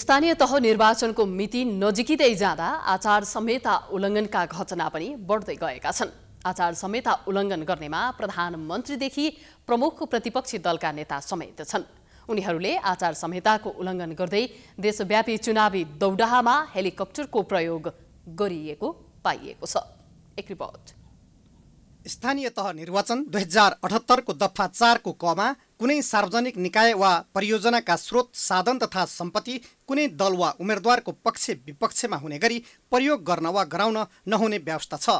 स्थानीय तह निर्वाचनको मिति नजिकिँदै जाँदा आचार संहिता उल्लङ्घनका घटना पनि बढ्दै गएका छन् आचार संहिता उल्लङ्घन गर्नेमा प्रधानमन्त्रीदेखि प्रमुख प्रतिपक्षी दलका नेता समेत छन् उनीहरूले आचार संहिताको उल्लङ्घन गर्दै देशव्यापी चुनावी दौडाहामा हेलिकप्टरको प्रयोग गरिएको पाइएको छ एक रिपोर्ट स्थानीय तह निर्वाचन दुई हजार अठहत्तरको दफा चारको कमा कुनै सार्वजनिक निकाय वा परियोजनाका स्रोत साधन तथा सम्पत्ति कुनै दल वा उम्मेद्वारको पक्ष विपक्षमा हुने गरी प्रयोग गर्न वा गराउन नहुने व्यवस्था छ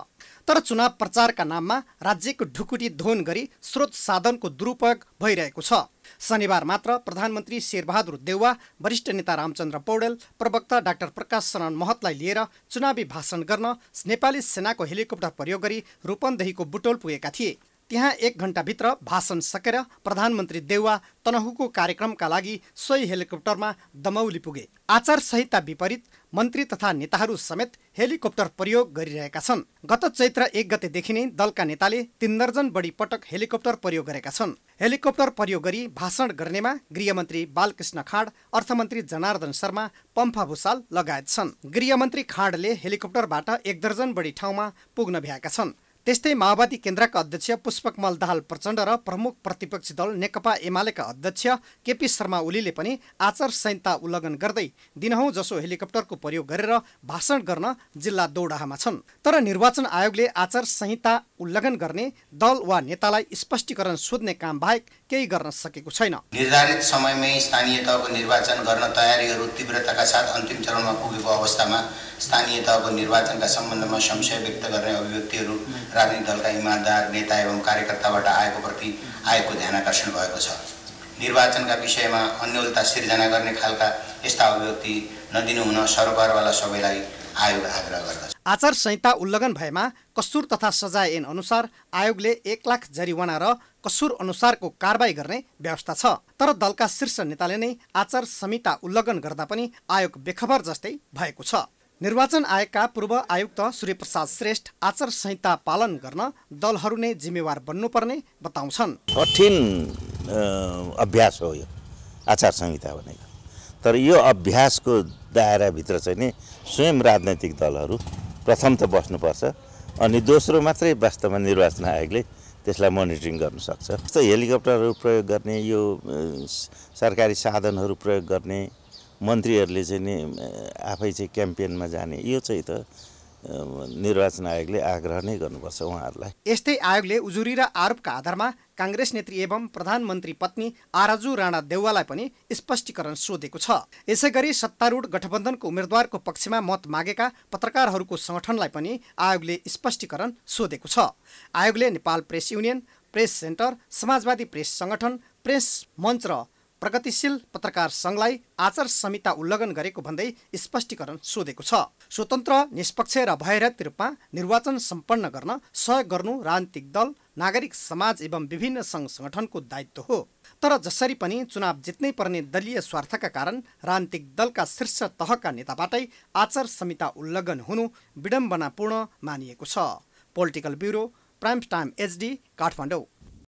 तर चुनाव प्रचारका नाममा राज्यको ढुकुटी धोन गरी स्रोत साधनको दुरुपयोग भइरहेको छ शनिबार मात्र प्रधानमन्त्री शेरबहादुर देउवा वरिष्ठ नेता रामचन्द्र पौडेल प्रवक्ता डाक्टर प्रकाश शरण महतलाई लिएर चुनावी भाषण गर्न नेपाली सेनाको हेलिकप्टर प्रयोग गरी रूपन्देहीको बुटोल पुगेका थिए त्यहाँ एक घन्टाभित्र भाषण सकेर प्रधानमन्त्री देउवा तनहुको कार्यक्रमका लागि सोही हेलिकप्टरमा दमौली पुगे आचार संहिता विपरीत मन्त्री तथा नेताहरू समेत हेलिकप्टर प्रयोग गरिरहेका छन् गत चैत्र एक गतेदेखि नै दलका नेताले तिन दर्जन बढी पटक हेलिकप्टर प्रयोग गरेका छन् हेलिकप्टर प्रयोग गरी भाषण गर्नेमा गृहमन्त्री बालकृष्ण खाँड अर्थमन्त्री जनार्दन शर्मा पम्फा भूषाल लगायत छन् गृहमन्त्री खाँडले हेलिकप्टरबाट एक दर्जन बढी ठाउँमा पुग्न भ्याएका छन् त्यस्तै माओवादी केन्द्रका अध्यक्ष पुष्पकमल दाहाल प्रचण्ड र प्रमुख प्रतिपक्षी दल नेकपा एमालेका अध्यक्ष केपी शर्मा ओलीले पनि आचार संहिता उल्लङ्घन गर्दै दिनहौ जसो हेलिकप्टरको प्रयोग गरेर भाषण गर्न जिल्ला दौडाहामा छन् तर निर्वाचन आयोगले आचार संहिता उल्लङ्घन गर्ने दल वा नेतालाई स्पष्टीकरण सोध्ने काम बाहेक केही गर्न सकेको छैन निर्धारित समयमै स्थानीय तहको निर्वाचन गर्न तयारीहरू तीव्रताका साथ अन्तिम चरणमा पुगेको अवस्थामा स्थानीय तहको निर्वाचनका सम्बन्धमा संशय व्यक्त गर्ने अभिव्यक्तिहरू राजनीतिक दलका इमान्दार नेता एवं कार्यकर्ताबाट आएको प्रति आएको ध्यान आकर्षण भएको छ निर्वाचनका विषयमा अन्यलता सिर्जना गर्ने खालका यस्ता अभिव्यक्ति नदिनु हुन सरोकारवाला सबैलाई आयोग आग्रह गर्दछ आचार संहिता उल्लङ्घन भएमा कसुर तथा सजाय ऐन अनुसार आयोगले एक लाख जरिवाना र कसुर अनुसारको कारवाही गर्ने व्यवस्था छ तर दलका शीर्ष नेताले नै आचार संहिता उल्लङ्घन गर्दा पनि आयोग बेखबर जस्तै भएको छ निर्वाचन आयोगका पूर्व आयुक्त सूर्यप्रसाद श्रेष्ठ आचार संहिता पालन गर्न दलहरू नै जिम्मेवार बन्नुपर्ने बताउँछन् कठिन अभ्यास हो यो आचार संहिता भनेको तर यो अभ्यासको दायराभित्र चाहिँ नि स्वयं राजनैतिक दलहरू प्रथम त बस्नुपर्छ अनि दोस्रो मात्रै वास्तवमा निर्वाचन आयोगले त्यसलाई मोनिटरिङ गर्न सक्छ जस्तो हेलिकप्टरहरू प्रयोग गर्ने यो सरकारी साधनहरू प्रयोग गर्ने मन्त्रीहरूले चाहिँ नि आफै चाहिँ क्याम्पेनमा जाने यो चाहिँ त निर्वाचन आयोगले आग्रह नै गर्नुपर्छ उहाँहरूलाई यस्तै आयोगले उजुरी र आरोपका आधारमा काङ्ग्रेस नेत्री एवं प्रधानमन्त्री पत्नी आराजु राणा देउवालाई पनि स्पष्टीकरण सोधेको छ यसै गरी सत्तारूढ गठबन्धनको उम्मेद्वारको पक्षमा मत मागेका पत्रकारहरूको सङ्गठनलाई पनि आयोगले स्पष्टीकरण सोधेको छ आयोगले Nepal press union press center समाजवादी प्रेस सङ्गठन प्रेस मञ्च र प्रगतिशील पत्रकार संघलाई आचार संहिता उल्लङ्घन गरेको भन्दै स्पष्टीकरण सोधेको छ स्वतन्त्र निष्पक्ष र भयरत रूपमा निर्वाचन सम्पन्न गर्न सहयोग गर्नु राजनीतिक दल नागरिक समाज एवं विभिन्न सङ्घ संगठनको दायित्व हो तर जसरी पनि चुनाव जित्नै पर्ने दलीय स्वार्थका कारण राजनीतिक दलका शीर्ष तहका नेताबाटै आचार संहिता उल्लङ्घन हुनु विडम्बनापूर्ण मानिएको छ political bureau prime time HD Kathmandu